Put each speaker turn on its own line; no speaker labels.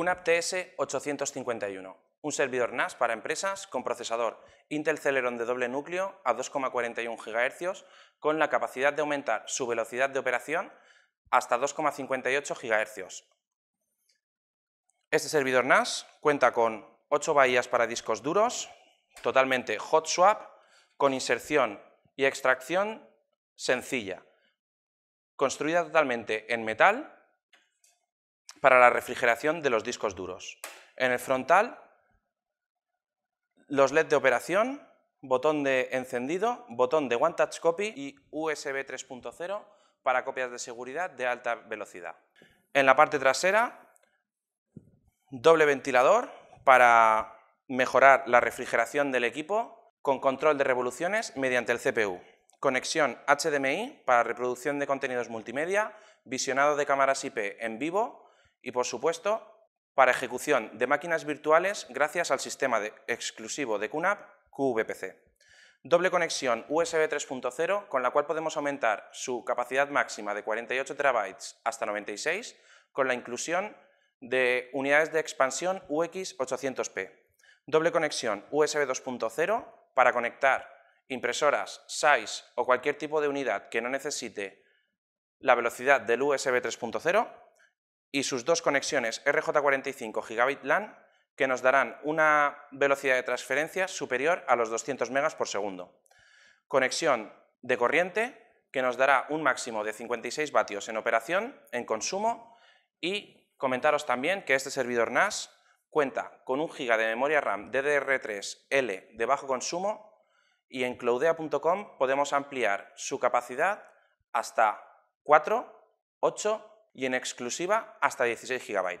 Un TS851, un servidor NAS para empresas con procesador Intel Celeron de doble núcleo a 2,41 GHz con la capacidad de aumentar su velocidad de operación hasta 2,58 GHz. Este servidor NAS cuenta con 8 bahías para discos duros, totalmente hot swap, con inserción y extracción sencilla, construida totalmente en metal para la refrigeración de los discos duros. En el frontal, los LED de operación, botón de encendido, botón de One Touch Copy y USB 3.0 para copias de seguridad de alta velocidad. En la parte trasera, doble ventilador para mejorar la refrigeración del equipo con control de revoluciones mediante el CPU. Conexión HDMI para reproducción de contenidos multimedia, visionado de cámaras IP en vivo, y por supuesto, para ejecución de máquinas virtuales gracias al sistema exclusivo de QNAP, QVPC. Doble conexión USB 3.0, con la cual podemos aumentar su capacidad máxima de 48 terabytes hasta 96, con la inclusión de unidades de expansión UX800P. Doble conexión USB 2.0 para conectar impresoras, SAIS o cualquier tipo de unidad que no necesite la velocidad del USB 3.0 y sus dos conexiones RJ45 Gigabit LAN que nos darán una velocidad de transferencia superior a los 200 megas por segundo. Conexión de corriente que nos dará un máximo de 56 vatios en operación, en consumo y comentaros también que este servidor NAS cuenta con un giga de memoria RAM DDR3L de bajo consumo y en cloudea.com podemos ampliar su capacidad hasta 4, 8 y en exclusiva hasta 16 GB.